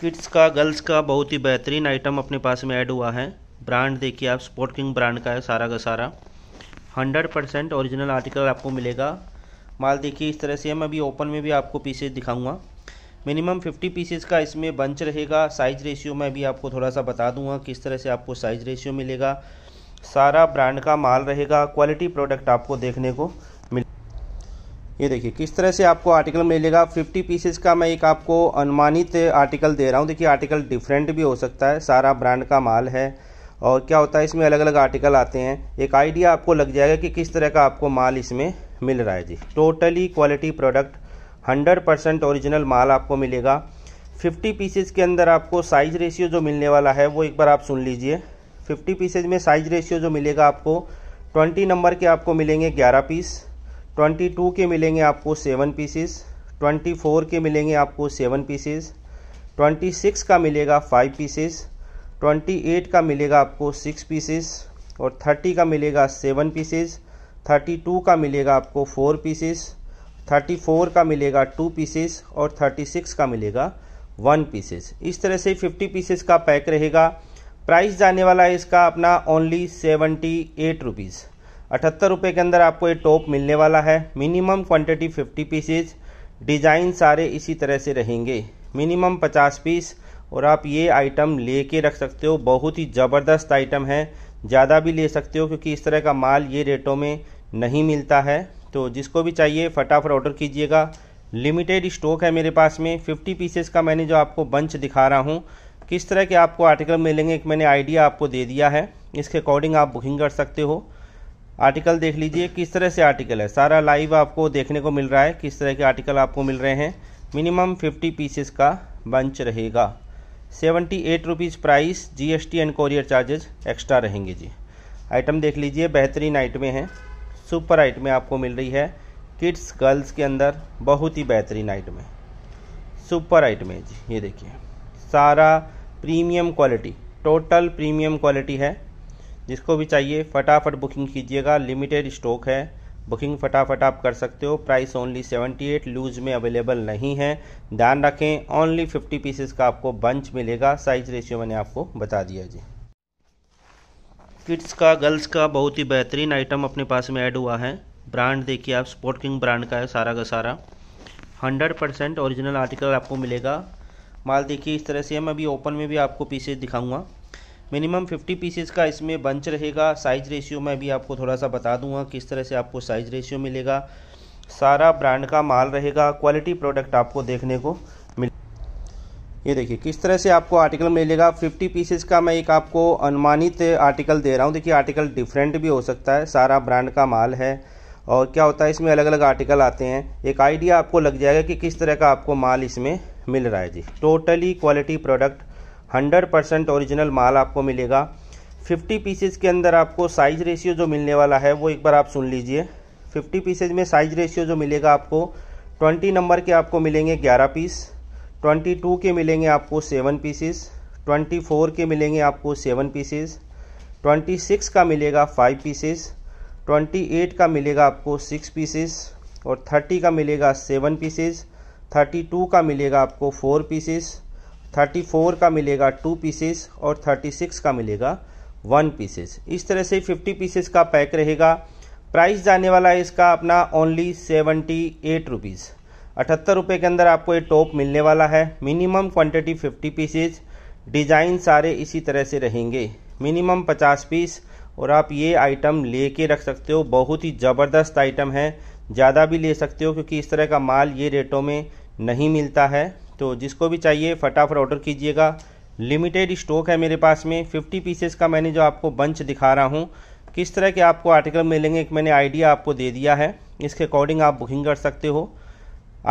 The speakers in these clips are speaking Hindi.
किड्स का गर्ल्स का बहुत ही बेहतरीन आइटम अपने पास में ऐड हुआ है ब्रांड देखिए आप स्पोर्ट किंग ब्रांड का है सारा का सारा हंड्रेड परसेंट ओरिजिनल आर्टिकल आपको मिलेगा माल देखिए इस तरह से मैं अभी ओपन में भी आपको पीसेज दिखाऊंगा मिनिमम 50 पीसेज का इसमें बंच रहेगा साइज रेशियो मैं भी आपको थोड़ा सा बता दूंगा किस तरह से आपको साइज रेशियो मिलेगा सारा ब्रांड का माल रहेगा क्वालिटी प्रोडक्ट आपको देखने को ये देखिए किस तरह से आपको आर्टिकल मिलेगा 50 पीसेस का मैं एक आपको अनुमानित आर्टिकल दे रहा हूँ देखिए आर्टिकल डिफरेंट भी हो सकता है सारा ब्रांड का माल है और क्या होता है इसमें अलग अलग आर्टिकल आते हैं एक आइडिया आपको लग जाएगा कि किस तरह का आपको माल इसमें मिल रहा है जी totally quality product 100 percent original माल आपको मिलेगा 50 पीसेज के अंदर आपको साइज रेशियो जो मिलने वाला है वो एक बार आप सुन लीजिए 50 पीसेज में साइज रेशियो जो मिलेगा आपको 20 नंबर के आपको मिलेंगे 11 पीस ट्वेंटी टू के मिलेंगे आपको सेवन पीसेस ट्वेंटी फोर के मिलेंगे आपको सेवन पीसेस ट्वेंटी सिक्स का मिलेगा फाइव पीसेस ट्वेंटी एट का मिलेगा आपको सिक्स पीसेस और थर्टी का मिलेगा सेवन पीसेस थर्टी टू का मिलेगा आपको फोर पीसेस थर्टी फोर का मिलेगा टू पीसेस और थर्टी सिक्स का मिलेगा वन पीसेस इस तरह से फिफ्टी पीसेस का पैक रहेगा प्राइस जाने वाला है इसका अपना ओनली सेवेंटी एट रुपीज़ अठहत्तर रुपये के अंदर आपको ये टॉप मिलने वाला है मिनिमम क्वांटिटी 50 पीसेज डिज़ाइन सारे इसी तरह से रहेंगे मिनिमम 50 पीस और आप ये आइटम ले कर रख सकते हो बहुत ही ज़बरदस्त आइटम है ज़्यादा भी ले सकते हो क्योंकि इस तरह का माल ये रेटों में नहीं मिलता है तो जिसको भी चाहिए फटाफट ऑर्डर कीजिएगा लिमिटेड स्टॉक है मेरे पास में फिफ्टी पीसेस का मैंने जो आपको बंच दिखा रहा हूँ किस तरह के आपको आर्टिकल मिलेंगे एक मैंने आइडिया आपको दे दिया है इसके अकॉर्डिंग आप बुकिंग कर सकते हो आर्टिकल देख लीजिए किस तरह से आर्टिकल है सारा लाइव आपको देखने को मिल रहा है किस तरह के आर्टिकल आपको मिल रहे हैं मिनिमम फिफ्टी पीसेस का बंच रहेगा seventy eight rupees price GST and courier charges extra रहेंगे जी आइटम देख लीजिए बेहतरीन आइटमें हैं सुपर आइटमें आपको मिल रही है किड्स गर्ल्स के अंदर बहुत ही बेहतरीन आइटमें सुपर आइटमें जी ये देखिए सारा premium quality total premium quality है जिसको भी चाहिए फटाफट बुकिंग कीजिएगा लिमिटेड स्टॉक है बुकिंग फटाफट आप कर सकते हो प्राइस ओनली 78 लूज में अवेलेबल नहीं है ध्यान रखें ओनली 50 पीसेस का आपको बंच मिलेगा साइज रेशियो मैंने आपको बता दिया जी किड्स का गर्ल्स का बहुत ही बेहतरीन आइटम अपने पास में ऐड हुआ है ब्रांड देखिए आप स्पोर्ट किंग ब्रांड का है सारा का सारा हंड्रेड परसेंट ओरिजिनल आर्टिकल आपको मिलेगा माल देखिए इस तरह से मैं अभी ओपन में भी आपको पीसेज दिखाऊंगा मिनिमम 50 पीसेस का इसमें बंच रहेगा साइज रेशियो मैं भी आपको थोड़ा सा बता दूंगा किस तरह से आपको साइज रेशियो मिलेगा सारा ब्रांड का माल रहेगा क्वालिटी प्रोडक्ट आपको देखने को मिल ये देखिए किस तरह से आपको आर्टिकल मिलेगा 50 पीसेस का मैं एक आपको अनुमानित आर्टिकल दे रहा हूँ देखिए आर्टिकल डिफरेंट भी हो सकता है सारा ब्रांड का माल है और क्या होता है इसमें अलग अलग आर्टिकल आते हैं एक आइडिया आपको लग जाएगा कि किस तरह का आपको माल इसमें मिल रहा है जी totally quality product hundred percent original माल आपको मिलेगा फिफ्टी पीसेज के अंदर आपको साइज रेशियो जो मिलने वाला है वो एक बार आप सुन लीजिए फिफ्टी पीसेज में साइज रेशियो जो मिलेगा आपको ट्वेंटी नंबर के आपको मिलेंगे ग्यारह पीस ट्वेंटी टू के मिलेंगे आपको सेवन पीसेस ट्वेंटी फोर के मिलेंगे आपको सेवन पीसेस ट्वेंटी सिक्स का मिलेगा फाइव पीसेस ट्वेंटी एट का मिलेगा आपको सिक्स पीसेस और थर्टी का मिलेगा सेवन पीसेस थर्टी टू का मिलेगा आपको फोर पीसेस थर्टी फोर का मिलेगा टू पीसेस और थर्टी सिक्स का मिलेगा वन पीसेस इस तरह से फिफ्टी पीसेस का पैक रहेगा प्राइस जाने वाला है इसका अपना ओनली सेवेंटी एट रुपीज़ अठहत्तर रुपये के अंदर आपको ये टॉप मिलने वाला है minimum quantity fifty pieces design सारे इसी तरह से रहेंगे मिनिमम पचास पीस और आप ये आइटम ले रख सकते हो बहुत ही ज़बरदस्त आइटम है ज़्यादा भी ले सकते हो क्योंकि इस तरह का माल ये रेटों में नहीं मिलता है तो जिसको भी चाहिए फटाफट ऑर्डर कीजिएगा लिमिटेड स्टॉक है मेरे पास में 50 पीसेस का मैंने जो आपको बंच दिखा रहा हूँ किस तरह के आपको आर्टिकल मिलेंगे एक मैंने आइडिया आपको दे दिया है इसके अकॉर्डिंग आप बुकिंग कर सकते हो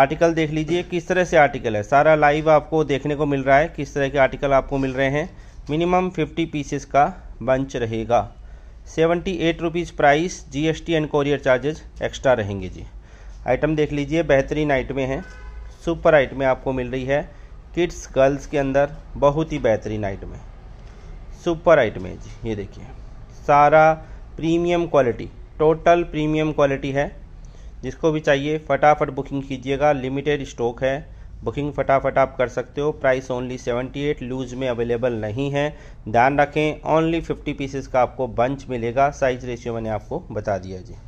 आर्टिकल देख लीजिए किस तरह से आर्टिकल है सारा लाइव आपको देखने को मिल रहा है किस तरह के आर्टिकल आपको मिल रहे हैं मिनिमम फिफ्टी पीसेस का बंच रहेगा seventy eight rupees price G S T and courier charges extra रहेंगे जी आइटम देख लीजिए बेहतरीन आइटमें हैं सुपर हाइट में आपको मिल रही है किड्स गर्ल्स के अंदर बहुत ही बेहतरीन हाइट में सुपर हाइट में जी ये देखिए सारा premium quality total premium quality है जिसको भी चाहिए फटाफट बुकिंग कीजिएगा लिमिटेड स्टॉक है बुकिंग फटाफट आप कर सकते हो प्राइस ओनली 78 लूज में अवेलेबल नहीं है ध्यान रखें ओनली 50 पीसेस का आपको बंच मिलेगा साइज रेशियो मैंने आपको बता दिया जी